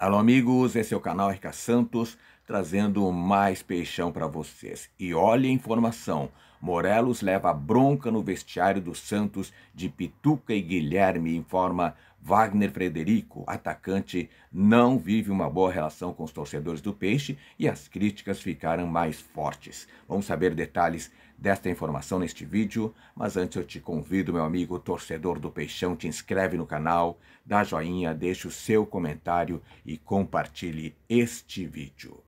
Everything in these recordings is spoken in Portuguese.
Alô amigos, esse é o canal RK Santos trazendo mais peixão para vocês. E olha a informação: Morelos leva bronca no vestiário do Santos de Pituca e Guilherme, informa Wagner Frederico, atacante, não vive uma boa relação com os torcedores do Peixe e as críticas ficaram mais fortes. Vamos saber detalhes desta informação neste vídeo, mas antes eu te convido, meu amigo torcedor do Peixão, te inscreve no canal, dá joinha, deixa o seu comentário e compartilhe este vídeo.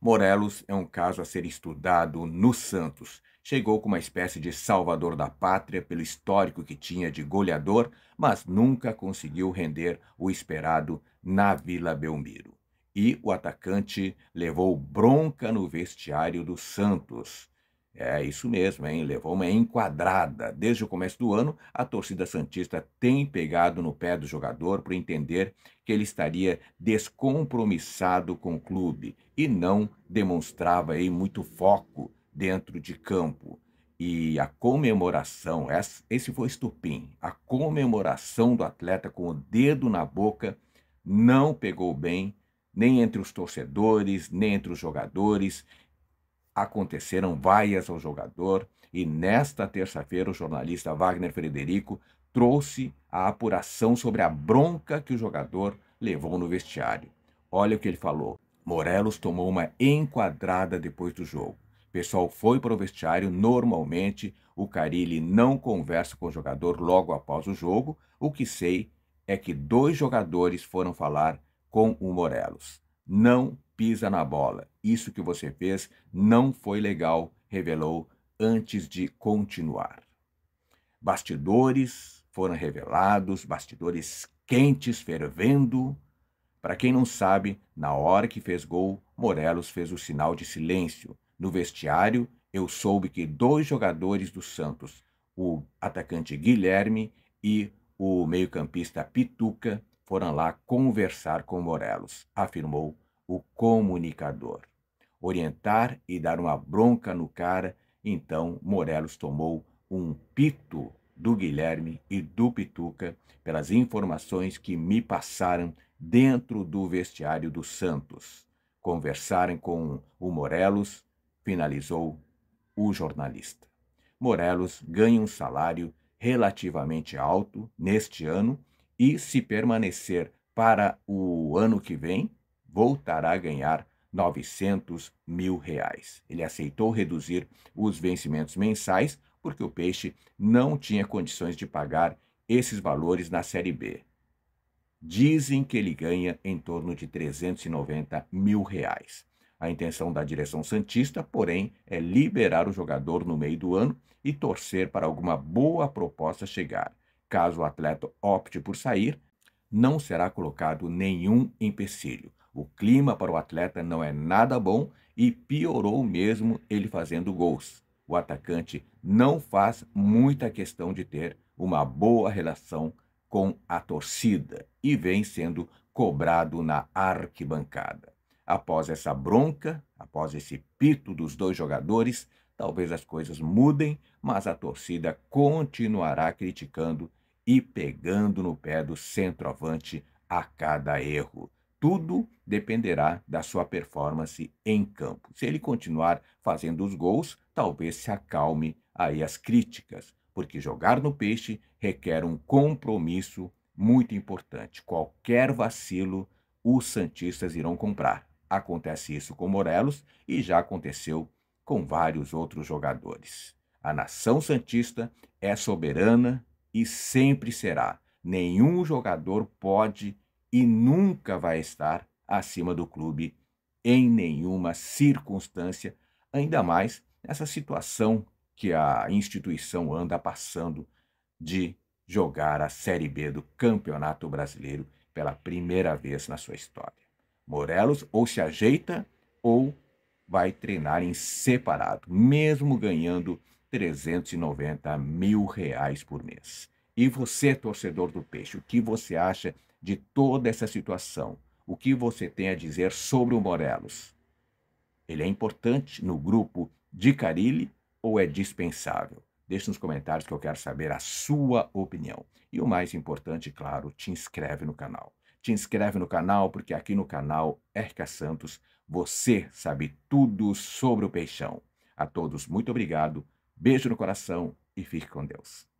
Morelos é um caso a ser estudado no Santos. Chegou como uma espécie de salvador da pátria pelo histórico que tinha de goleador, mas nunca conseguiu render o esperado na Vila Belmiro. E o atacante levou bronca no vestiário do Santos. É isso mesmo, hein? Levou uma enquadrada. Desde o começo do ano, a torcida Santista tem pegado no pé do jogador para entender que ele estaria descompromissado com o clube e não demonstrava aí muito foco dentro de campo. E a comemoração, esse foi estupim, a comemoração do atleta com o dedo na boca não pegou bem, nem entre os torcedores, nem entre os jogadores, aconteceram vaias ao jogador e nesta terça-feira o jornalista Wagner Frederico trouxe a apuração sobre a bronca que o jogador levou no vestiário. Olha o que ele falou. Morelos tomou uma enquadrada depois do jogo. O pessoal foi para o vestiário, normalmente o Carilli não conversa com o jogador logo após o jogo. O que sei é que dois jogadores foram falar com o Morelos não pisa na bola. Isso que você fez não foi legal, revelou antes de continuar. Bastidores foram revelados, bastidores quentes, fervendo. Para quem não sabe, na hora que fez gol, Morelos fez o sinal de silêncio. No vestiário, eu soube que dois jogadores do Santos, o atacante Guilherme e o meio-campista Pituca, foram lá conversar com Morelos, afirmou o comunicador. Orientar e dar uma bronca no cara, então Morelos tomou um pito do Guilherme e do Pituca pelas informações que me passaram dentro do vestiário do Santos. Conversaram com o Morelos, finalizou o jornalista. Morelos ganha um salário relativamente alto neste ano e, se permanecer para o ano que vem, voltará a ganhar 900 mil reais. Ele aceitou reduzir os vencimentos mensais porque o Peixe não tinha condições de pagar esses valores na Série B. Dizem que ele ganha em torno de 390 mil reais. A intenção da direção Santista, porém, é liberar o jogador no meio do ano e torcer para alguma boa proposta chegar. Caso o atleta opte por sair, não será colocado nenhum empecilho. O clima para o atleta não é nada bom e piorou mesmo ele fazendo gols. O atacante não faz muita questão de ter uma boa relação com a torcida e vem sendo cobrado na arquibancada. Após essa bronca, após esse pito dos dois jogadores, talvez as coisas mudem, mas a torcida continuará criticando e pegando no pé do centroavante a cada erro tudo dependerá da sua performance em campo. Se ele continuar fazendo os gols, talvez se acalme aí as críticas, porque jogar no peixe requer um compromisso muito importante. Qualquer vacilo, os Santistas irão comprar. Acontece isso com Morelos e já aconteceu com vários outros jogadores. A nação Santista é soberana e sempre será. Nenhum jogador pode e nunca vai estar acima do clube em nenhuma circunstância, ainda mais nessa situação que a instituição anda passando de jogar a Série B do Campeonato Brasileiro pela primeira vez na sua história. Morelos ou se ajeita ou vai treinar em separado, mesmo ganhando 390 mil reais por mês. E você, torcedor do Peixe, o que você acha de toda essa situação? O que você tem a dizer sobre o Morelos? Ele é importante no grupo de Carilli ou é dispensável? Deixe nos comentários que eu quero saber a sua opinião. E o mais importante, claro, te inscreve no canal. Te inscreve no canal porque aqui no canal RK Santos você sabe tudo sobre o peixão. A todos, muito obrigado, beijo no coração e fique com Deus.